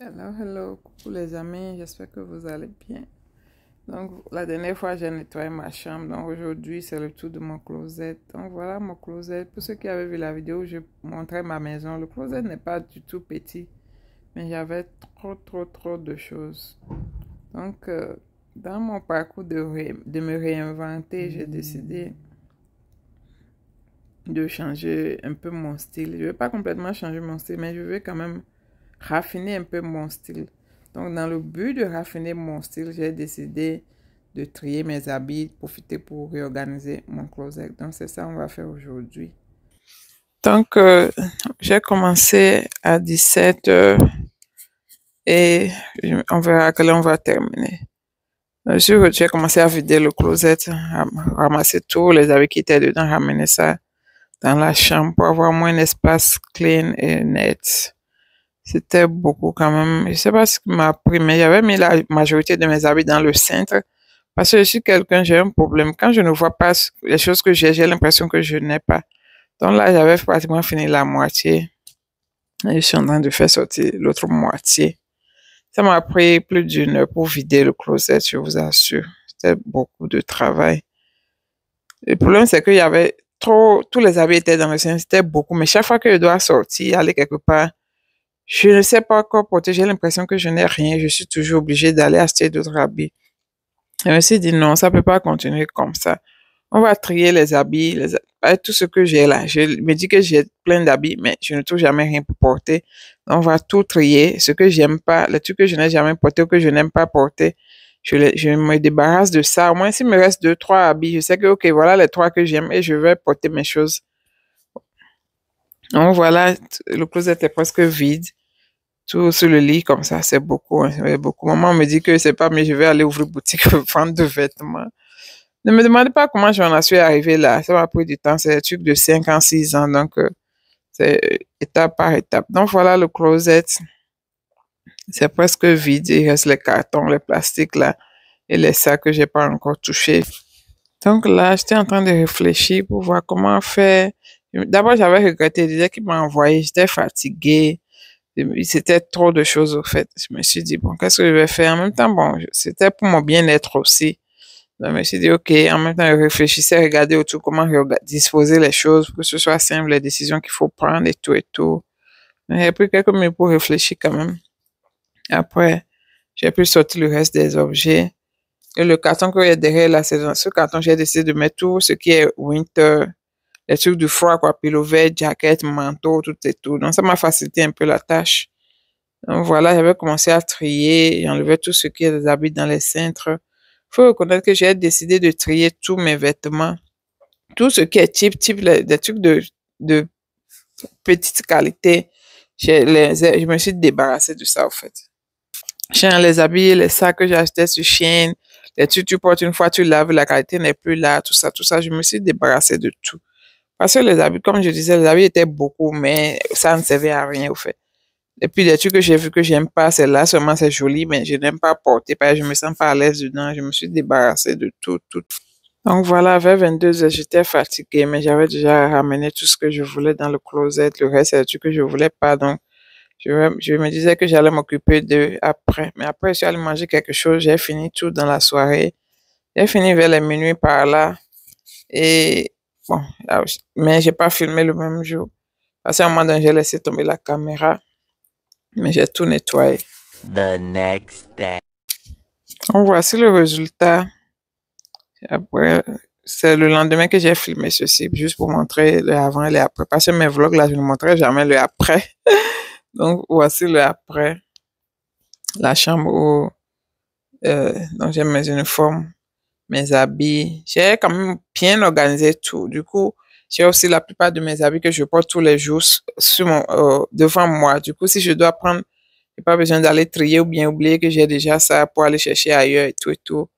Hello, hello, coucou les amis, j'espère que vous allez bien. Donc, la dernière fois, j'ai nettoyé ma chambre, donc aujourd'hui, c'est le tour de mon closet. Donc, voilà mon closet. Pour ceux qui avaient vu la vidéo je montrais ma maison, le closet n'est pas du tout petit, mais j'avais trop, trop, trop de choses. Donc, euh, dans mon parcours de, de me réinventer, j'ai mm. décidé de changer un peu mon style. Je ne vais pas complètement changer mon style, mais je vais quand même raffiner un peu mon style. Donc, dans le but de raffiner mon style, j'ai décidé de trier mes habits, profiter pour réorganiser mon closet. Donc, c'est ça qu'on va faire aujourd'hui. Donc, euh, j'ai commencé à 17 heures et on verra quand on va terminer. Euh, j'ai commencé à vider le closet, à ramasser tous les habits qui étaient dedans, ramener ça dans la chambre pour avoir moins d'espace clean et net. C'était beaucoup quand même. Je sais pas ce qui m'a pris, mais j'avais mis la majorité de mes habits dans le centre Parce que je suis quelqu'un, j'ai un problème. Quand je ne vois pas les choses que j'ai, j'ai l'impression que je n'ai pas. Donc là, j'avais pratiquement fini la moitié. Et je suis en train de faire sortir l'autre moitié. Ça m'a pris plus d'une heure pour vider le closet, je vous assure. C'était beaucoup de travail. Le problème, c'est qu'il y avait trop, tous les habits étaient dans le centre. c'était beaucoup. Mais chaque fois que je dois sortir, aller quelque part, je ne sais pas quoi porter. J'ai l'impression que je n'ai rien. Je suis toujours obligée d'aller acheter d'autres habits. Je me suis dit non, ça peut pas continuer comme ça. On va trier les habits, euh, tout ce que j'ai là. Je me dis que j'ai plein d'habits, mais je ne trouve jamais rien pour porter. On va tout trier, ce que j'aime pas, les trucs que je n'ai jamais porté ou que je n'aime pas porter. Je, me débarrasse de ça. Au moins, s'il me reste deux, trois habits, je sais que, OK, voilà les trois que j'aime et je vais porter mes choses. Donc, voilà, le closet est presque vide tout sur le lit comme ça, c'est beaucoup, hein. beaucoup. Maman me dit que c'est pas, mais je vais aller ouvrir boutique vendre de vêtements. Ne me demandez pas comment j'en suis arrivé là. Ça m'a pris du temps. C'est un truc de 5 ans, 6 ans. Donc, euh, c'est étape par étape. Donc, voilà le closet. C'est presque vide. Il reste les cartons, les plastiques là et les sacs que n'ai pas encore touchés. Donc là, j'étais en train de réfléchir pour voir comment faire. D'abord, j'avais regretté disait qu'il m'a envoyé. J'étais fatiguée c'était trop de choses au fait. Je me suis dit, bon, qu'est-ce que je vais faire en même temps? Bon, c'était pour mon bien-être aussi. je me suis dit, OK, en même temps, je réfléchissais, regarder autour comment je disposer les choses pour que ce soit simple, les décisions qu'il faut prendre et tout et tout. J'ai pris quelques minutes pour réfléchir quand même. Après, j'ai pu sortir le reste des objets. Et le carton que j'ai derrière la saison, ce carton, j'ai décidé de mettre tout ce qui est winter, les trucs du froid, quoi, pilo vert, jaquette, manteau, tout et tout. Donc, ça m'a facilité un peu la tâche. Donc, voilà, j'avais commencé à trier, enlevé tout ce qui est des habits dans les cintres. Faut reconnaître que j'ai décidé de trier tous mes vêtements. Tout ce qui est type, type des trucs de, de petite qualité. Je, les, je me suis débarrassée de ça, en fait. J'ai les habits, les sacs que j'achetais sur Chine, les trucs tu portes une fois, tu laves, la qualité n'est plus là, tout ça, tout ça. Je me suis débarrassée de tout. Parce que les habits, comme je disais, les habits étaient beaucoup, mais ça ne servait à rien au fait. Et puis, des trucs que j'ai vu que j'aime pas, c'est là seulement c'est joli, mais je n'aime pas porter, parce que je me sens pas à l'aise dedans. Je me suis débarrassée de tout, tout. Donc voilà, vers 22 h j'étais fatiguée, mais j'avais déjà ramené tout ce que je voulais dans le closet. Le reste, c'est des trucs que je voulais pas. Donc, je, me disais que j'allais m'occuper d'eux après. Mais après, je suis allée manger quelque chose. J'ai fini tout dans la soirée. J'ai fini vers les minuit par là. Et Bon, là Mais j'ai pas filmé le même jour. Parce qu'à un moment donné, j'ai laissé tomber la caméra. Mais j'ai tout nettoyé. next day. Donc voici le résultat. c'est le lendemain que j'ai filmé ceci, juste pour montrer le avant et le après. Parce que mes vlogs, là, je ne montrais jamais le après. donc, voici le après. La chambre où euh, donc j'ai mes uniformes mes habits. J'ai quand même bien organisé tout. Du coup, j'ai aussi la plupart de mes habits que je porte tous les jours sur euh, devant moi. Du coup, si je dois prendre, j'ai pas besoin d'aller trier ou bien oublier que j'ai déjà ça pour aller chercher ailleurs et tout et tout.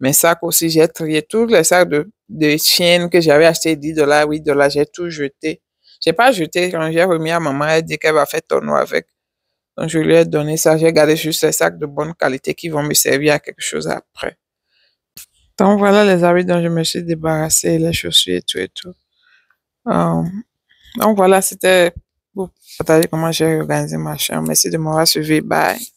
Mes sacs aussi, j'ai trié tous les sacs de, de que j'avais acheté 10 dollars, 8 dollars, j'ai tout jeté. J'ai pas jeté quand j'ai remis à maman, elle dit qu'elle va faire tonneau avec. Donc, je lui ai donné ça. J'ai gardé juste les sacs de bonne qualité qui vont me servir à quelque chose après. Donc voilà les habits dont je me suis débarrassée, les chaussures et tout et tout. Euh, donc voilà, c'était pour partager comment j'ai organisé ma chambre. Merci de m'avoir suivi. Bye.